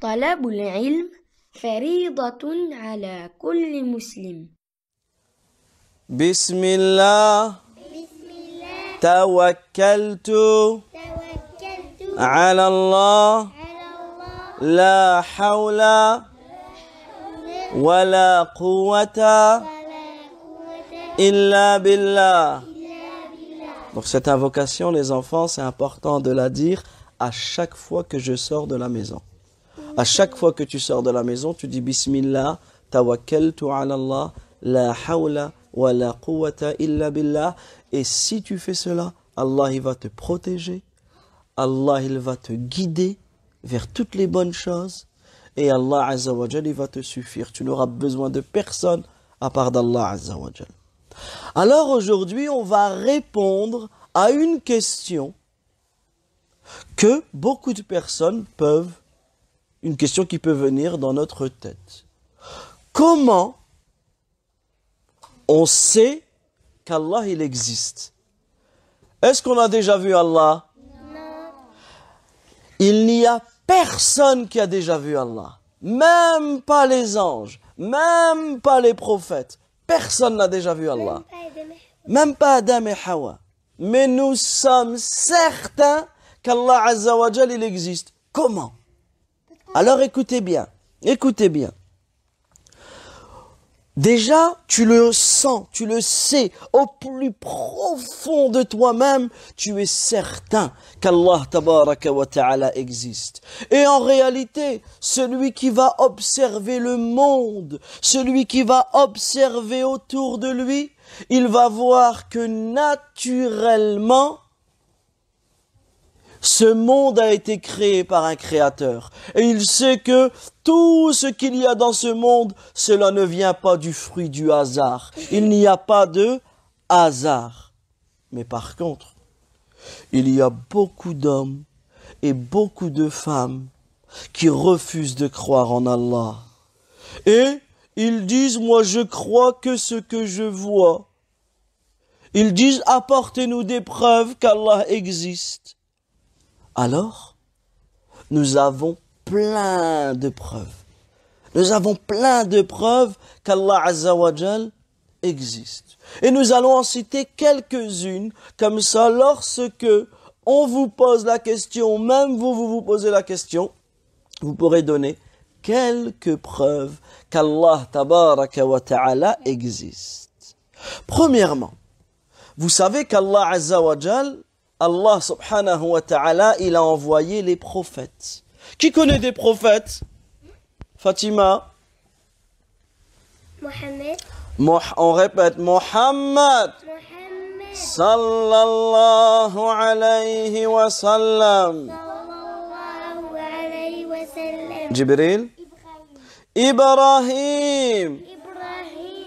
طلب العلم فريضة على كل مسلم بسم الله, بسم الله توكلت, توكلت على الله, على الله لا حول, بالله Donc cette invocation, les enfants, c'est important de la dire à chaque fois que je sors de la maison. À chaque fois que tu sors de la maison, tu dis Bismillah, tawakkaltu ala Allah, la hawla wa la quwwata illa billah. Et si tu fais cela, Allah il va te protéger, Allah il va te guider vers toutes les bonnes choses et Allah azawajal il va te suffire. Tu n'auras besoin de personne à part d'Allah Jal. Alors aujourd'hui, on va répondre à une question que beaucoup de personnes peuvent une question qui peut venir dans notre tête. Comment on sait qu'Allah il existe Est-ce qu'on a déjà vu Allah Non. Il n'y a personne qui a déjà vu Allah, même pas les anges, même pas les prophètes. Personne n'a déjà vu Allah. Même pas Adam et Hawa. Mais nous sommes certains qu'Allah Azza il existe. Comment alors écoutez bien, écoutez bien. Déjà, tu le sens, tu le sais, au plus profond de toi-même, tu es certain qu'Allah tabaraka wa ta'ala existe. Et en réalité, celui qui va observer le monde, celui qui va observer autour de lui, il va voir que naturellement, ce monde a été créé par un créateur. Et il sait que tout ce qu'il y a dans ce monde, cela ne vient pas du fruit du hasard. Il n'y a pas de hasard. Mais par contre, il y a beaucoup d'hommes et beaucoup de femmes qui refusent de croire en Allah. Et ils disent, moi je crois que ce que je vois. Ils disent, apportez-nous des preuves qu'Allah existe. Alors, nous avons plein de preuves. Nous avons plein de preuves qu'Allah Azzawajal existe. Et nous allons en citer quelques-unes, comme ça, lorsque on vous pose la question, même vous, vous vous posez la question, vous pourrez donner quelques preuves qu'Allah tabaraka wa ta'ala existe. Premièrement, vous savez qu'Allah Azzawajal Allah subhanahu wa ta'ala, il a envoyé les prophètes. Qui connaît des prophètes Fatima Mohamed. on répète, Mohamed. Sallallahu alayhi wa sallam. Jibril. Ibrahim. Ibrahim.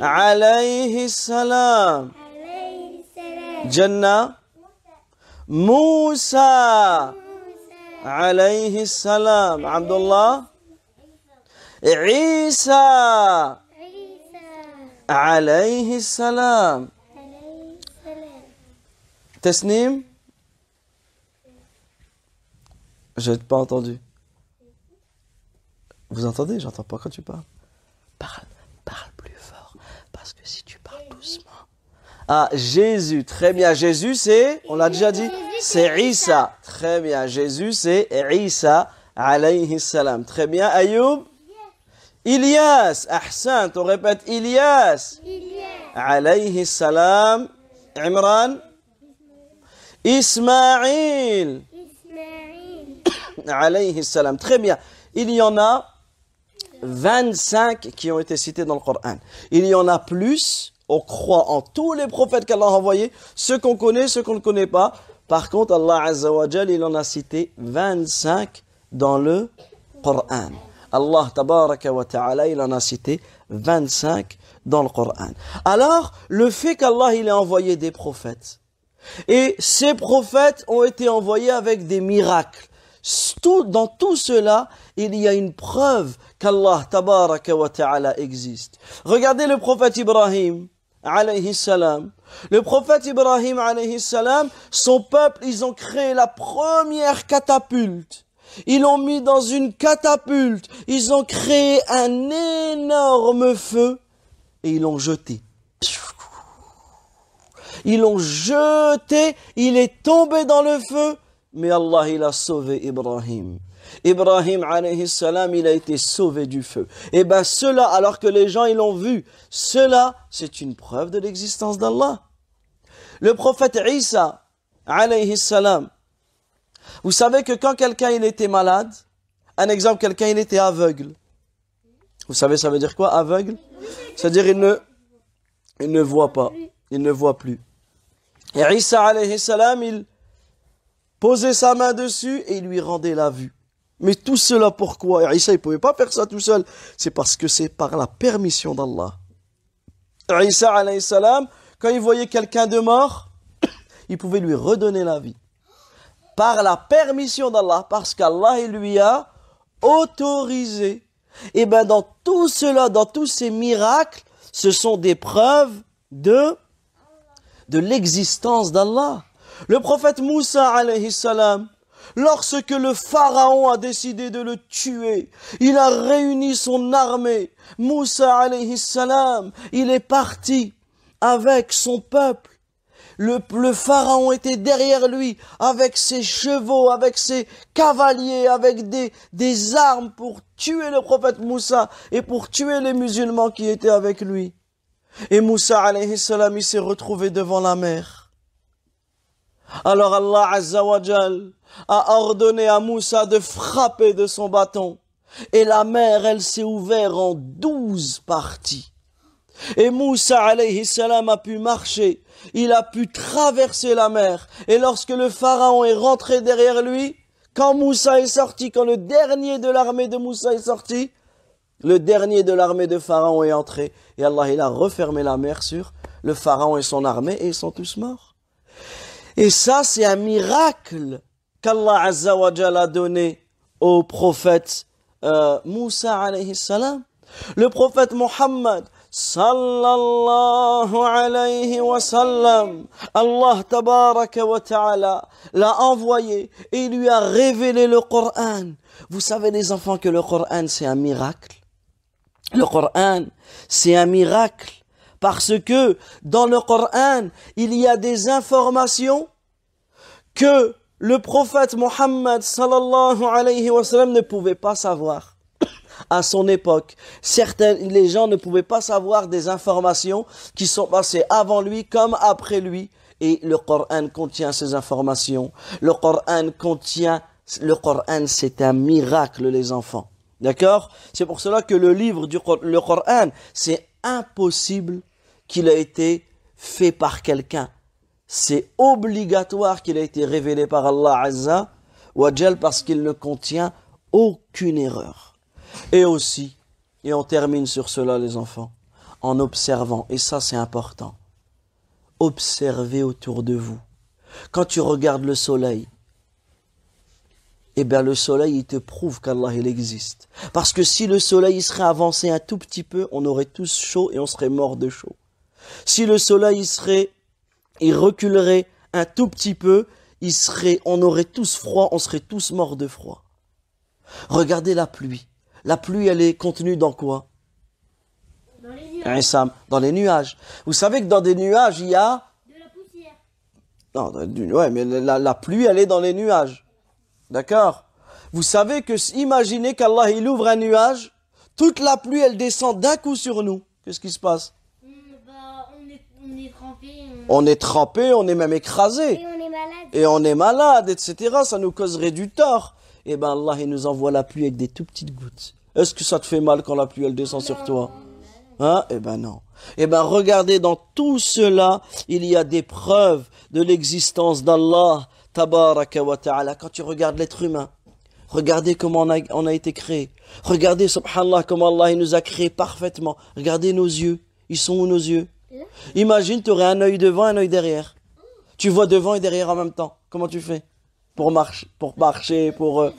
Alayhi salam. عليه السلام. جنة Moussa, alayhi salam. Abdullah, Isa, alayhi salam. je n'ai pas entendu. Vous entendez J'entends pas quand tu parles. Parle. Ah, Jésus. Très bien. Jésus, c'est, on l'a déjà dit, c'est Isa. Très bien. Jésus, c'est Isa, alayhi salam. Très bien. Ayoub Ilias. Ahsan. On répète Ilias. Alayhi salam. Imran. Ismaïl. Alayhi salam. Très bien. Il y en a 25 qui ont été cités dans le Coran. Il y en a plus on croit en tous les prophètes qu'Allah a envoyés, ceux qu'on connaît, ceux qu'on ne connaît pas. Par contre, Allah Jal, il en a cité 25 dans le Coran. Allah Tabaraka wa Ta'ala, il en a cité 25 dans le Coran. Alors, le fait qu'Allah il ait envoyé des prophètes, et ces prophètes ont été envoyés avec des miracles. dans tout cela, il y a une preuve qu'Allah Tabaraka wa Ta'ala existe. Regardez le prophète Ibrahim. Le prophète Ibrahim son peuple, ils ont créé la première catapulte. Ils l'ont mis dans une catapulte. Ils ont créé un énorme feu et ils l'ont jeté. Ils l'ont jeté, il est tombé dans le feu, mais Allah il a sauvé Ibrahim Ibrahim alayhi salam, il a été sauvé du feu. Et eh ben cela, alors que les gens ils l'ont vu, cela, c'est une preuve de l'existence d'Allah. Le prophète Isa alayhi salam, vous savez que quand quelqu'un il était malade, un exemple, quelqu'un il était aveugle. Vous savez ça veut dire quoi aveugle C'est-à-dire il ne, il ne voit pas, il ne voit plus. Et Isa alayhi salam, il posait sa main dessus et il lui rendait la vue. Mais tout cela pourquoi Isa ne pouvait pas faire ça tout seul. C'est parce que c'est par la permission d'Allah. Isa alayhi salam, quand il voyait quelqu'un de mort, il pouvait lui redonner la vie. Par la permission d'Allah, parce qu'Allah lui a autorisé. Et eh bien dans tout cela, dans tous ces miracles, ce sont des preuves de, de l'existence d'Allah. Le prophète Moussa alayhi salam, Lorsque le Pharaon a décidé de le tuer, il a réuni son armée. Moussa alayhi salam, il est parti avec son peuple. Le, pharaon était derrière lui avec ses chevaux, avec ses cavaliers, avec des, des armes pour tuer le prophète Moussa et pour tuer les musulmans qui étaient avec lui. Et Moussa alayhi salam, il s'est retrouvé devant la mer. Alors Allah Azzawajal a ordonné à Moussa de frapper de son bâton. Et la mer, elle s'est ouverte en douze parties. Et Moussa alayhi a pu marcher, il a pu traverser la mer. Et lorsque le pharaon est rentré derrière lui, quand Moussa est sorti, quand le dernier de l'armée de Moussa est sorti, le dernier de l'armée de pharaon est entré. Et Allah, il a refermé la mer sur le pharaon et son armée et ils sont tous morts. Et ça, c'est un miracle qu'Allah Azza wa a donné au prophète euh, Moussa alayhi salam. Le prophète Muhammad sallallahu alayhi wa sallam, Allah tabaraka wa ta'ala l'a envoyé et lui a révélé le Coran. Vous savez les enfants que le Coran c'est un miracle. Le Coran c'est un miracle. Parce que dans le Coran, il y a des informations que le prophète Mohammed ne pouvait pas savoir à son époque. Certains, les gens ne pouvaient pas savoir des informations qui sont passées avant lui comme après lui. Et le Coran contient ces informations. Le Coran contient, le Coran c'est un miracle les enfants. D'accord C'est pour cela que le livre du Coran, c'est impossible qu'il ait été fait par quelqu'un. C'est obligatoire qu'il ait été révélé par Allah Azza wa parce qu'il ne contient aucune erreur. Et aussi, et on termine sur cela les enfants, en observant, et ça c'est important, observez autour de vous. Quand tu regardes le soleil, eh bien le soleil, il te prouve qu'Allah, il existe. Parce que si le soleil il serait avancé un tout petit peu, on aurait tous chaud et on serait mort de chaud. Si le soleil il serait, il reculerait un tout petit peu, il serait, on aurait tous froid, on serait tous morts de froid. Regardez la pluie. La pluie, elle est contenue dans quoi Dans les nuages. Dans les nuages. Vous savez que dans des nuages, il y a... De la poussière. Non, ouais, mais la pluie, elle est dans les nuages. D'accord Vous savez que, imaginez qu'Allah, il ouvre un nuage, toute la pluie, elle descend d'un coup sur nous. Qu'est-ce qui se passe euh, bah, on, est, trempé, on... est même écrasé. Et on est malade. Et on est malade, etc. Ça nous causerait du tort. Et eh bien Allah, il nous envoie la pluie avec des tout petites gouttes. Est-ce que ça te fait mal quand la pluie, elle descend sur toi Hein Eh ben non. Eh ben regardez, dans tout cela, il y a des preuves de l'existence d'Allah, Tabaraka wa quand tu regardes l'être humain, regardez comment on a, été créé. Regardez, subhanallah, comment Allah il nous a créé parfaitement. Regardez nos yeux. Ils sont où nos yeux Imagine, tu aurais un œil devant, un œil derrière. Tu vois devant et derrière en même temps. Comment tu fais pour, marcher, pour marcher, pour... Euh,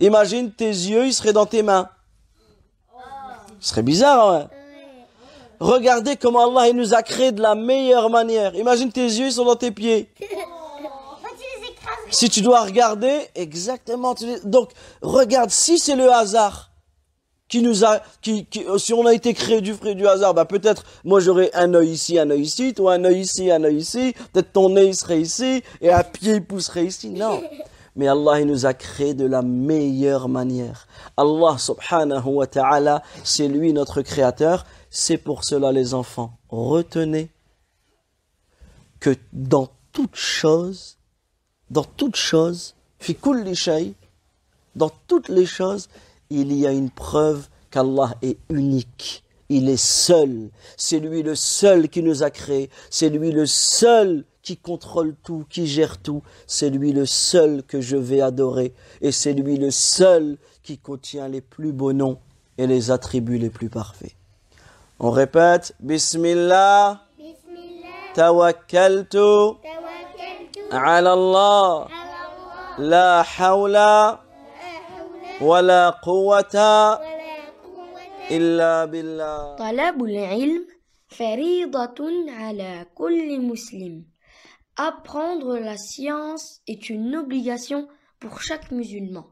imagine, tes yeux, ils seraient dans tes mains. Ce serait bizarre, hein Regardez comment Allah il nous a créé de la meilleure manière. Imagine tes yeux, ils sont dans tes pieds. Si tu dois regarder, exactement. Donc, regarde, si c'est le hasard qui nous a, qui, euh, si on a été créé du fruit du hasard, bah peut-être moi j'aurais un œil ici, un œil ici, toi un œil ici, un œil ici, peut-être ton œil serait ici et un pied il pousserait ici. Non. Mais Allah, il nous a créé de la meilleure manière. Allah subhanahu wa ta'ala, c'est lui notre créateur. C'est pour cela, les enfants, retenez que dans toute chose, dans toutes choses, dans toutes les choses, il y a une preuve qu'Allah est unique. Il est seul. C'est lui le seul qui nous a créés. C'est lui le seul qui contrôle tout, qui gère tout. C'est lui le seul que je vais adorer. Et c'est lui le seul qui contient les plus beaux noms et les attributs les plus parfaits. On répète, Bismillah, Bismillah. Tawakkaltu, Allah, la hawla, wa la quwwata, illa billah »« al ilm, faridatun ala kulli muslim » Apprendre la science est une obligation pour chaque musulman.